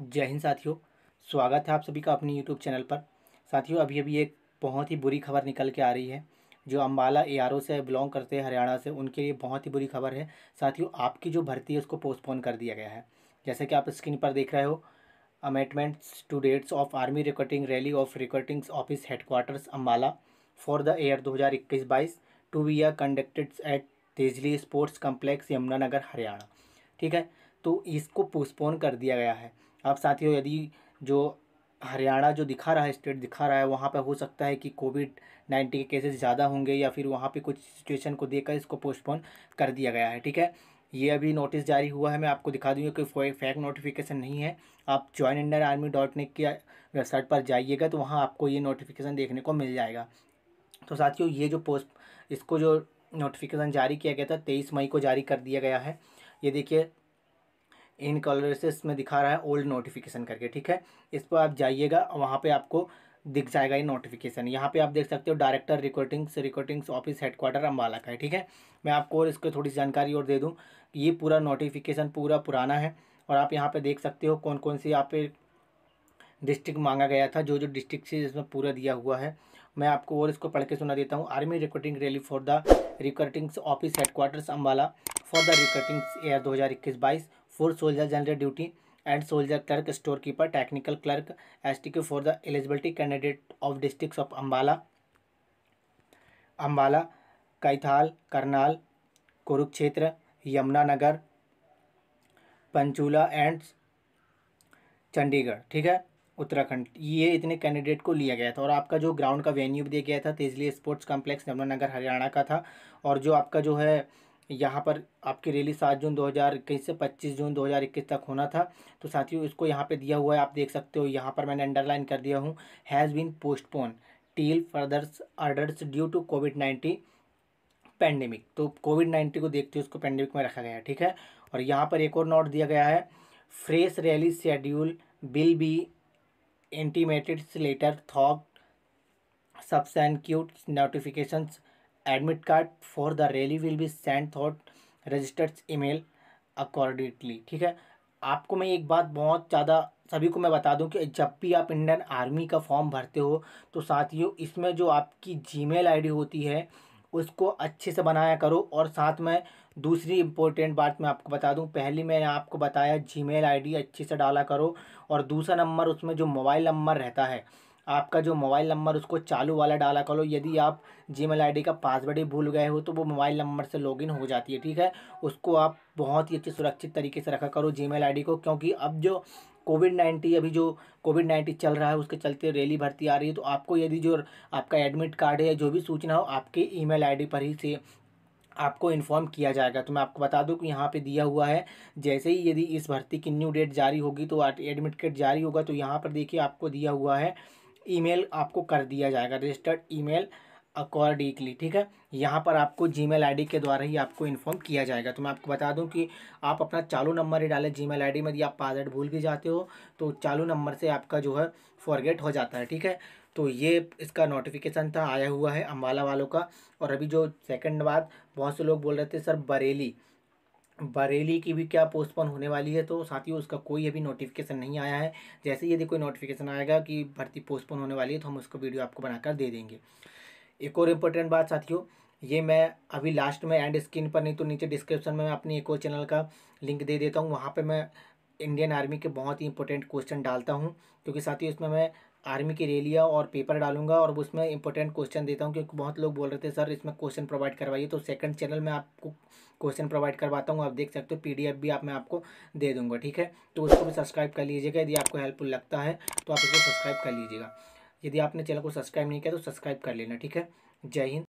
जय हिंद साथियों स्वागत है आप सभी का अपनी यूट्यूब चैनल पर साथियों अभी अभी एक बहुत ही बुरी खबर निकल के आ रही है जो अम्बाला ए से बिलोंग करते हैं हरियाणा से उनके लिए बहुत ही बुरी खबर है साथियों आपकी जो भर्ती है उसको पोस्टपोन कर दिया गया है जैसे कि आप स्क्रीन पर देख रहे हो amendments to dates of army recording rally of recordings office headquarters Ambala for the year दो हज़ार इक्कीस बाईस to we are conducted at Tejli sports complex Yamunanagar Haryana ठीक है तो इसको पोस्टपोन कर दिया गया है अब साथियों यदि जो हरियाणा जो दिखा रहा है स्टेट दिखा रहा है वहाँ पर हो सकता है कि कोविड नाइन्टीन के केसेस ज़्यादा होंगे या फिर वहाँ पे कुछ सिचुएशन को देखकर इसको पोस्टपोन कर दिया गया है ठीक है ये अभी नोटिस जारी हुआ है मैं आपको दिखा दूँगी कि कोई फैक नोटिफिकेशन नहीं है आप join Indian army dot net की वेबसाइट पर जाइएगा तो वहाँ आपको ये नोटिफिकेशन देखने को मिल जाएगा तो साथियों ये जो पोस्ट इसको जो नोटिफिकेशन जारी किया गया था तेईस मई को जारी कर दिया गया है ये देखिए इन कलर्सेस में दिखा रहा है ओल्ड नोटिफिकेशन करके ठीक है इस पर आप जाइएगा वहाँ पे आपको दिख जाएगा ये नोटिफिकेशन यहाँ पे आप देख सकते हो director recruitings recordings office headquarter Ambala का है ठीक है मैं आपको और इसको थोड़ी जानकारी और दे दूँ ये पूरा नोटिफिकेशन पूरा पुराना है और आप यहाँ पर देख सकते हो कौन कौन सी यहाँ पे डिस्ट्रिक्ट मांगा गया था जो जो डिस्ट्रिक्ट से इसमें पूरा दिया हुआ है मैं आपको और इसको पढ़ के सुना देता हूँ army recruiting rally for the recruitings office headquarters Ambala for the recruitings year दो हज़ार इक्कीस बाईस four soldier general duty and soldier clerk store keeper technical clerk S T Q for the eligibility candidate of district of Ambala Ambala Kaithal Karnal Kurukshetra Yamunanagar Panchkula and Chandigarh ठीक है उत्तराखंड ये इतने candidate को लिया गया था और आपका जो ग्राउंड का वेन्यू भी दिया गया था तेजली स्पोर्ट्स कॉम्प्लेक्स यमुनानगर हरियाणा का था और जो आपका जो है यहाँ पर आपकी रैली सात जून दो हज़ार इक्कीस से पच्चीस जून दो हज़ार इक्कीस तक होना था तो साथियों इसको यहाँ पे दिया हुआ है आप देख सकते हो यहाँ पर मैंने अंडरलाइन कर दिया हूँ has been postpone till furthers orders due to COVID nineteen pandemic तो कोविड नाइन्टीन को देखते हुए उसको पैंडेमिक में रखा गया है ठीक है और यहाँ पर एक और नोट दिया गया है fresh rally schedule will be intimated letter through क्यूट notifications admit card for the rally will be send thought registered email accordingly ठीक है आपको मैं एक बात बहुत ज़्यादा सभी को मैं बता दूं कि जब भी आप इंडियन आर्मी का फॉर्म भरते हो तो साथियों इसमें जो आपकी जीमेल आईडी होती है उसको अच्छे से बनाया करो और साथ में दूसरी इम्पोर्टेंट बात मैं आपको बता दूं पहली मैंने आपको बताया जीमेल आईडी अच्छे से डाला करो और दूसरा नंबर उसमें जो मोबाइल नंबर रहता है आपका जो मोबाइल नंबर उसको चालू वाला डाला करो यदि आप जी मेल का पासवर्ड ही भूल गए हो तो वो मोबाइल नंबर से लॉगिन हो जाती है ठीक है उसको आप बहुत ही अच्छे सुरक्षित तरीके से रखा करो जी मेल को क्योंकि अब जो कोविड नाइन्टी अभी जो कोविड नाइन्टीन चल रहा है उसके चलते रैली भर्ती आ रही है तो आपको यदि जो आपका एडमिट कार्ड है या जो भी सूचना हो आपके ई मेल पर ही से आपको इन्फॉर्म किया जाएगा तो मैं आपको बता दूं कि यहाँ पे दिया हुआ है जैसे ही यदि इस भर्ती की न्यू डेट जारी होगी तो एडमिट कार्ड जारी होगा तो यहाँ पर देखिए आपको दिया हुआ है ईमेल आपको कर दिया जाएगा रजिस्टर्ड ईमेल अकॉर्डिंगली ठीक है यहाँ पर आपको जीमेल आईडी के द्वारा ही आपको इन्फॉर्म किया जाएगा तो मैं आपको बता दूं कि आप अपना चालू नंबर ही डालें जीमेल आईडी में यदि आप पासवर्ड भूल भी जाते हो तो चालू नंबर से आपका जो है फॉरगेट हो जाता है ठीक है तो ये इसका नोटिफिकेशन था आया हुआ है अम्बाला वालों का और अभी जो सेकंड बात बहुत से लोग बोल रहे थे सर बरेली बरेली की भी क्या पोस्टपोन होने वाली है तो साथियों उसका कोई अभी नोटिफिकेशन नहीं आया है जैसे यदि कोई नोटिफिकेशन आएगा कि भर्ती पोस्टपोन होने वाली है तो हम उसको वीडियो आपको बनाकर दे देंगे एक और इम्पोर्टेंट बात साथियों ये मैं अभी लास्ट में एंड स्क्रीन पर नहीं तो नीचे डिस्क्रिप्शन में मैं अपने एक और चैनल का लिंक दे देता हूँ वहाँ पर मैं इंडियन आर्मी के बहुत ही इंपॉर्टेंट क्वेश्चन डालता हूँ क्योंकि साथ ही उसमें मैं आर्मी की रैलियाँ और पेपर डालूंगा और उसमें इंपॉर्टेंट क्वेश्चन देता हूँ क्योंकि बहुत लोग बोल रहे थे सर इसमें क्वेश्चन प्रोवाइड करवाइए तो सेकंड चैनल में आपको क्वेश्चन प्रोवाइड करवाता हूँ आप देख सकते हो पीडीएफ भी आप मैं आपको दे दूँगा ठीक है तो उसको भी सब्सक्राइब कर लीजिएगा यदि आपको हेल्पफुल लगता है तो आप उसको सब्सक्राइब कर लीजिएगा यदि आपने चैनल को सब्सक्राइब नहीं किया तो सब्सक्राइब कर लेना ठीक है जय हिंद